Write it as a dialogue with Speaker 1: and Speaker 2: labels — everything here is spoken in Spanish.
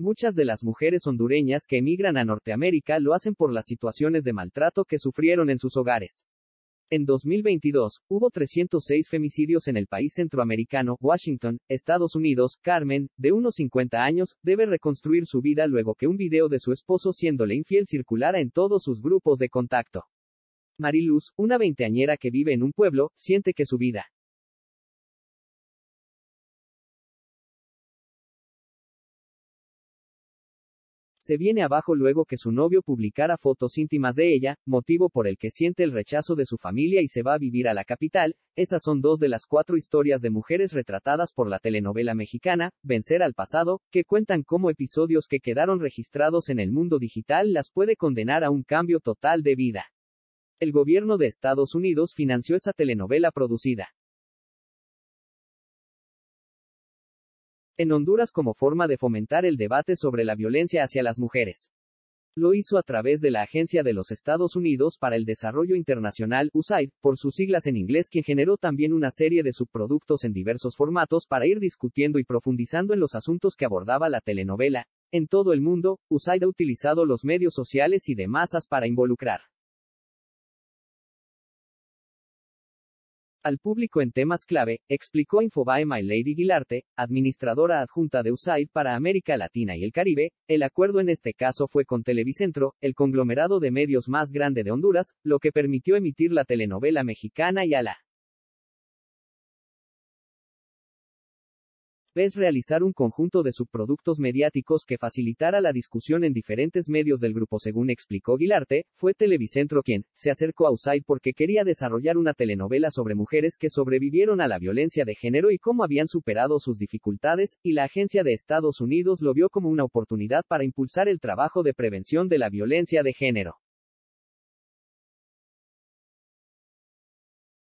Speaker 1: Muchas de las mujeres hondureñas que emigran a Norteamérica lo hacen por las situaciones de maltrato que sufrieron en sus hogares. En 2022, hubo 306 femicidios en el país centroamericano. Washington, Estados Unidos, Carmen, de unos 50 años, debe reconstruir su vida luego que un video de su esposo siéndole infiel circulara en todos sus grupos de contacto.
Speaker 2: Mariluz, una veinteañera que vive en un pueblo, siente que su vida se viene abajo luego que su novio publicara fotos íntimas de ella,
Speaker 1: motivo por el que siente el rechazo de su familia y se va a vivir a la capital, esas son dos de las cuatro historias de mujeres retratadas por la telenovela mexicana, Vencer al pasado, que cuentan cómo episodios que quedaron registrados en el mundo digital las puede condenar a un cambio total de vida. El gobierno de Estados Unidos financió esa telenovela producida
Speaker 3: en Honduras como forma de fomentar el debate
Speaker 1: sobre la violencia hacia las mujeres. Lo hizo a través de la Agencia de los Estados Unidos para el Desarrollo Internacional, USAID, por sus siglas en inglés, quien generó también una serie de subproductos en diversos formatos para ir discutiendo y profundizando en los asuntos que abordaba la telenovela. En todo el mundo, USAID ha utilizado los medios sociales y de masas para involucrar
Speaker 3: al público en temas clave,
Speaker 1: explicó Infobae Lady Guilarte, administradora adjunta de USAID para América Latina y el Caribe, el acuerdo en este caso fue con Televicentro, el conglomerado de medios más grande de Honduras, lo que permitió emitir la telenovela mexicana y a la es realizar un conjunto de subproductos mediáticos que facilitara la discusión en diferentes medios del grupo. Según explicó Guilarte, fue Televicentro quien se acercó a USAID porque quería desarrollar una telenovela sobre mujeres que sobrevivieron a la violencia de género y cómo habían superado sus dificultades, y la agencia de Estados Unidos lo vio como una
Speaker 2: oportunidad para impulsar el trabajo de prevención de la violencia de género.